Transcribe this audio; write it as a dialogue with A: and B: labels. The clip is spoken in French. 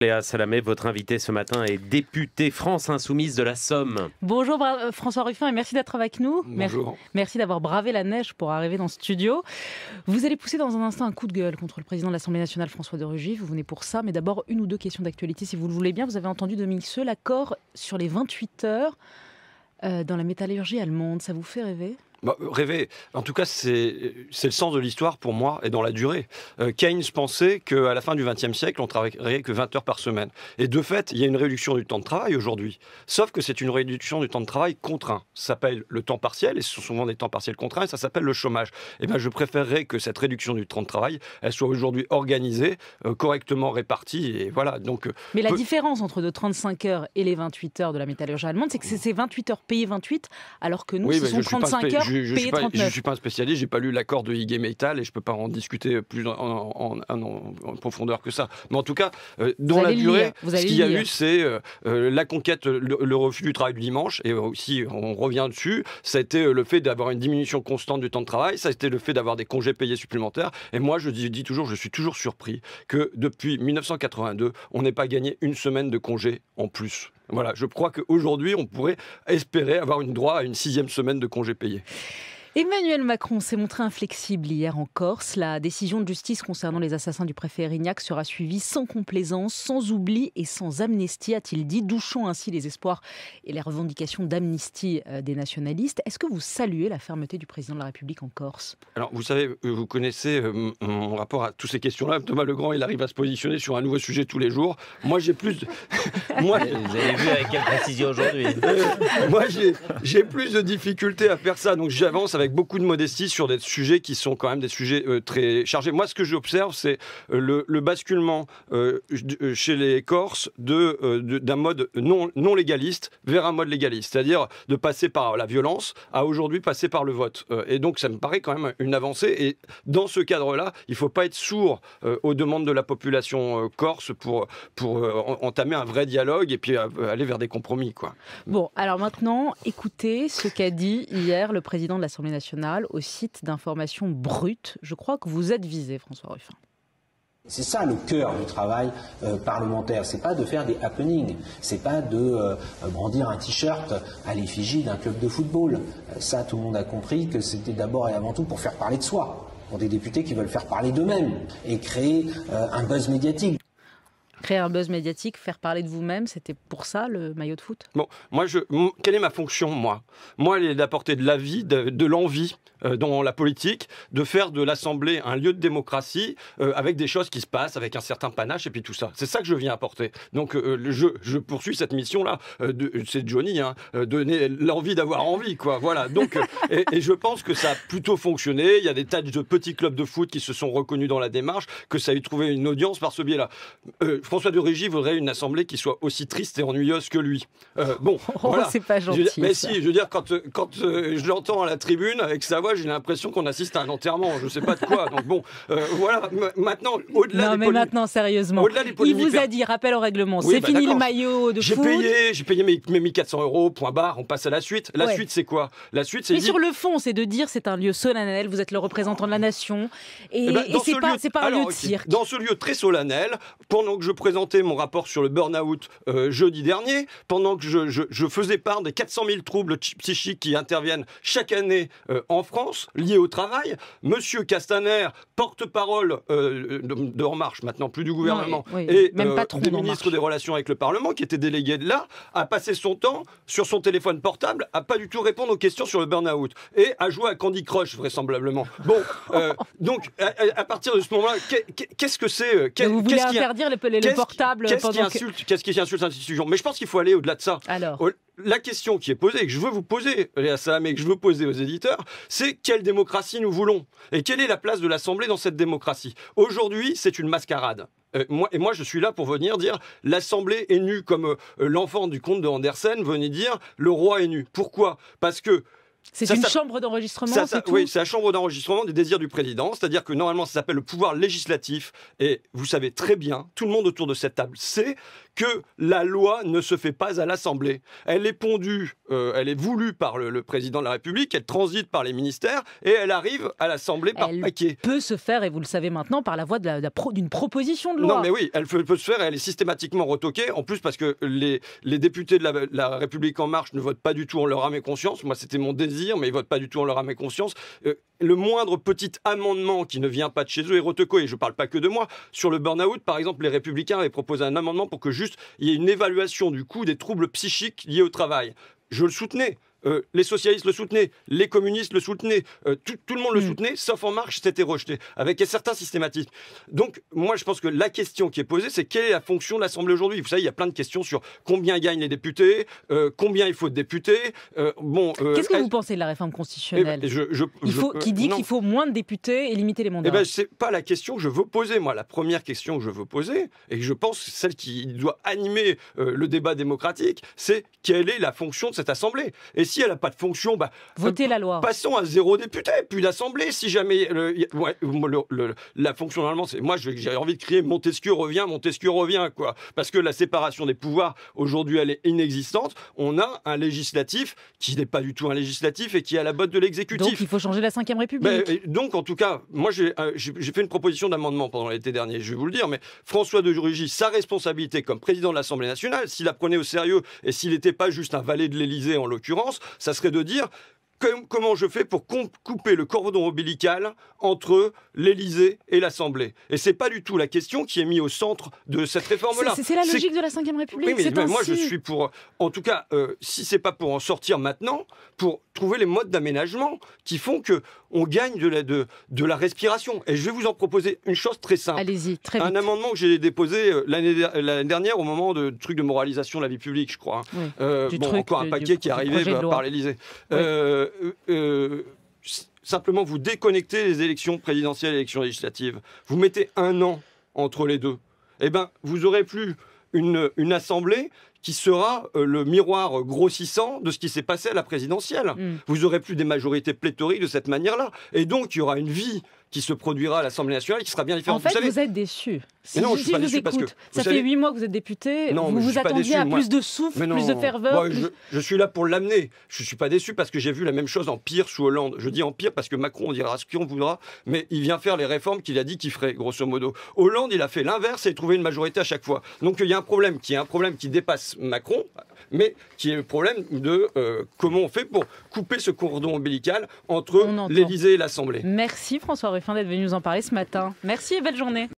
A: Léa Salamé, votre invitée ce matin est députée France Insoumise de la Somme. Bonjour euh, François Ruffin et merci d'être avec nous. Merci d'avoir bravé la neige pour arriver dans ce studio. Vous allez pousser dans un instant un coup de gueule contre le président de l'Assemblée nationale François de Rugy. Vous venez pour ça, mais d'abord une ou deux questions d'actualité si vous le voulez bien. Vous avez entendu Dominique Seul, l'accord sur les 28 heures euh, dans la métallurgie allemande. Ça vous fait rêver
B: bah, rêver. En tout cas, c'est le sens de l'histoire pour moi et dans la durée. Euh, Keynes pensait qu'à la fin du XXe siècle, on travaillerait que 20 heures par semaine. Et de fait, il y a une réduction du temps de travail aujourd'hui. Sauf que c'est une réduction du temps de travail contraint. Ça s'appelle le temps partiel, et ce sont souvent des temps partiels contraints, et ça s'appelle le chômage. Et eh bien, je préférerais que cette réduction du temps de travail, elle soit aujourd'hui organisée, euh, correctement répartie, et voilà. Donc, euh, Mais la
A: différence entre de 35 heures et les 28 heures de la métallurgie allemande, c'est que c'est 28 heures payées 28, alors que nous, ce sont 35 heures je, ne suis
B: pas, un spécialiste, j'ai pas lu l'accord de Higgy Metal et je peux pas en discuter plus en, profondeur que ça. Mais en tout cas, euh, dans la durée, ce qu'il y a eu, c'est euh, euh, la conquête, le, refus du travail du dimanche, et aussi on revient dessus, ça a été le fait d'avoir une diminution constante du temps de travail, ça a été le fait d'avoir des congés payés supplémentaires. Et moi, je dis, dis toujours, je suis toujours surpris que depuis 1982, on n'ait pas gagné une semaine de congés en plus. Voilà, je crois qu'aujourd'hui, on pourrait espérer avoir une droit à une sixième semaine de congé payé.
A: Emmanuel Macron s'est montré inflexible hier en Corse. La décision de justice concernant les assassins du préfet Erignac sera suivie sans complaisance, sans oubli et sans amnistie, a-t-il dit, douchant ainsi les espoirs et les revendications d'amnistie euh, des nationalistes. Est-ce que vous saluez la fermeté du président de la République en Corse
B: Alors, vous savez, euh, vous connaissez euh, mon rapport à toutes ces questions-là. Thomas Legrand, il arrive à se positionner sur un nouveau sujet tous les jours. Moi, j'ai plus. Moi... Vous avez vu avec quelle précision aujourd'hui Moi, j'ai plus de difficultés à faire ça. Donc, j'avance avec beaucoup de modestie sur des sujets qui sont quand même des sujets euh, très chargés. Moi, ce que j'observe, c'est euh, le, basculement euh, chez les Corses d'un de, d'un mode non, non légaliste vers un mode légaliste, c'est-à-dire de passer par la violence à aujourd'hui passer par le vote. et donc, ça me paraît quand même une avancée. Et dans ce cadre-là, il ne faut pas être sourd aux demandes de la population corse pour, pour entamer un vrai dialogue et puis aller vers des compromis. Quoi.
A: Bon, alors maintenant, écoutez ce qu'a dit hier le président de l'Assemblée nationale au site d'information brute. Je crois que vous êtes visé, François Ruffin.
B: C'est ça le cœur du travail euh, parlementaire. C'est pas de faire des happenings, c'est pas de euh, brandir un t-shirt à l'effigie d'un club de football. Euh, ça, tout le monde a compris que c'était d'abord et avant tout pour faire parler de soi, pour des députés qui veulent faire parler d'eux-mêmes et créer un buzz médiatique. Créer
A: un buzz médiatique, faire parler de vous-même, c'était pour ça le maillot de foot
B: Bon, moi, je, quelle est ma fonction, moi Moi, elle est d'apporter de l'avis, de, de l'envie euh, dans la politique, de faire de l'Assemblée un lieu de démocratie euh, avec des choses qui se passent, avec un certain panache et puis tout ça. C'est ça que je viens apporter. Donc, euh, je, poursuis cette mission-là. c'est Johnny, hein, donner l'envie d'avoir envie, quoi. Voilà. Donc, et, et, je pense que ça a plutôt fonctionné. Il y a des tas de petits clubs de foot qui se sont reconnus dans la démarche, que ça a eu trouvé une audience par ce biais-là François de Rugy voudrait une assemblée qui soit aussi triste et ennuyeuse que lui. Euh, bon, oh, c'est pas gentil. mais si, je veux dire, quand, euh, quand euh, je l'entends à la tribune, avec sa voix, j'ai l'impression qu'on assiste à un enterrement. Je sais pas de quoi. donc bon, voilà. Maintenant, au-delà mais
A: maintenant, sérieusement. Des il vous a dit, rappel au règlement, c'est bah, fini le maillot de J'ai payé,
B: j'ai payé mes, 1400 euros, point barre, on passe à la suite. La suite, c'est quoi La suite, c'est. Mais sur le
A: fond, c'est de dire c'est un lieu solennel, vous êtes le représentant de la nation. Et, eh ben, c'est pas, un lieu de cirque.
B: Dans ce lieu très solennel, pendant que je présenté mon rapport sur le burn-out euh, jeudi dernier, pendant que je, faisais part des 400 000 troubles psychiques qui interviennent chaque année euh, en France, liés au travail, Monsieur Castaner, porte-parole euh, de, de, En Marche, maintenant plus du gouvernement, et même des des Relations avec le Parlement, qui était délégué de là, a passé son temps sur son téléphone portable à pas du tout répondre aux questions sur le burn-out et à jouer à Candy Crush, vraisemblablement. Bon, donc, à, partir de ce moment-là, qu'est-ce que c'est Qu'est-ce interdire les, les portable qu'est-ce qui insulte, Qu'est-ce qui insulte cette institution Mais je pense qu'il faut aller au-delà de ça. Alors la question qui est posée, et que je veux vous poser, Léa Salamé, que je veux poser aux éditeurs, c'est quelle démocratie nous voulons Et quelle est la place de l'Assemblée dans cette démocratie Aujourd'hui, c'est une mascarade. Euh, moi, et moi, je suis là pour venir dire l'Assemblée est nue, comme euh, l'enfant du comte de Andersen venait dire le roi est nu. Pourquoi Parce que c'est une chambre
A: d'enregistrement Oui, c'est
B: la chambre d'enregistrement des désirs du président. C'est-à-dire que normalement, ça s'appelle le pouvoir législatif. Et vous savez très bien, tout le monde autour de cette table sait que la loi ne se fait pas à l'Assemblée. Elle est pondue, euh, elle est voulue par le, président de la République, elle transite par les ministères et elle arrive à l'Assemblée par paquet.
A: Elle peut se faire, et vous le savez maintenant, par la voie d'une proposition de loi. Non mais
B: oui, elle peut, se faire et elle est systématiquement retoquée, en plus parce que les, députés de la, République En Marche ne votent pas du tout en leur âme et conscience. Moi c'était mon désir, mais ils votent pas du tout en leur âme et conscience. Euh, le moindre petit amendement qui ne vient pas de chez eux est retoqué, et je ne parle pas que de moi. Sur le burn-out, par exemple, les Républicains avaient proposé un amendement pour que juste il y a une évaluation du coût des troubles psychiques liés au travail. Je le soutenais. Euh, les socialistes le soutenaient, les communistes le soutenaient, euh, tout, le monde le mm. soutenait, sauf En Marche, c'était rejeté, avec certains certain Donc, moi, je pense que la question qui est posée, c'est quelle est la fonction de l'Assemblée aujourd'hui Vous savez, il y a plein de questions sur combien gagnent les députés, euh, combien il faut de députés. bon, Qu'est-ce que vous
A: pensez de la réforme constitutionnelle eh ben,
B: je, faut, Qui dit qu'il faut
A: moins de députés et limiter les mandats eh ben,
B: C'est pas la question que je veux poser, moi. La première question que je veux poser, et je pense que celle qui doit animer le débat démocratique, c'est quelle est la fonction de cette Assemblée et si elle n'a pas de fonction, bah, votez euh, la loi. Passons à zéro député, puis l'Assemblée, si jamais la fonction normalement, c'est moi j'ai envie de crier Montesquieu revient, Montesquieu revient quoi, parce que la séparation des pouvoirs aujourd'hui elle est inexistante. On a un législatif qui n'est pas du tout un législatif et qui est à la botte de l'exécutif. Donc
A: il faut changer la Ve République. Ben,
B: euh, donc en tout cas, moi euh, j'ai fait une proposition d'amendement pendant l'été dernier, je vais vous le dire, mais François de Rugy, sa responsabilité comme président de l'Assemblée nationale, s'il la prenait au sérieux et s'il n'était pas juste un valet de l'Élysée en l'occurrence, ça serait de dire comment je fais pour couper le cordon ombilical entre l'Élysée et l'Assemblée Et ce n'est pas du tout la question qui est mise au centre de cette réforme-là. C'est la logique de
A: la Ve République. Oui, mais, moi, je suis
B: pour, en tout cas, si euh, si c'est pas pour en sortir maintenant, pour trouver les modes d'aménagement qui font que on gagne de la, de, de la respiration. Et je vais vous en proposer une chose très simple. Allez-y, très Un amendement que j'ai déposé euh, euh, l'année dernière au moment de truc de moralisation de la vie publique, je crois. Hein. euh, bon, encore un paquet qui est arrivé bah, par l'Elysée. Euh, simplement, vous déconnectez les élections présidentielles et les élections législatives. Vous mettez un an entre les deux. Eh ben, vous aurez plus une, assemblée qui sera euh, le miroir grossissant de ce qui s'est passé à la présidentielle. Mm. Vous aurez plus des majorités pléthoriques de cette manière-là. Et donc, il y aura une vie qui se produira à l'Assemblée nationale et qui sera bien différente. En fait, vous,
A: êtes déçu. Si non, je, vous suis ça fait huit mois que vous êtes député. Non, vous vous attendiez à plus de souffle, plus de ferveur. Je,
B: je, suis là pour l'amener. Je suis pas déçu parce que j'ai vu la même chose en pire sous Hollande. Je dis en pire parce que Macron on dira ce qu'on voudra, mais il vient faire les réformes qu'il a dit qu'il ferait, grosso modo. Hollande, il a fait l'inverse et trouvé une majorité à chaque fois. Donc il y a un problème qui est un problème qui dépasse Macron mais qui est le problème de euh, comment on fait pour couper ce cordon ombilical entre l'Élysée et l'Assemblée.
A: Merci François Ruffin d'être venu nous en parler ce matin. Merci et belle journée.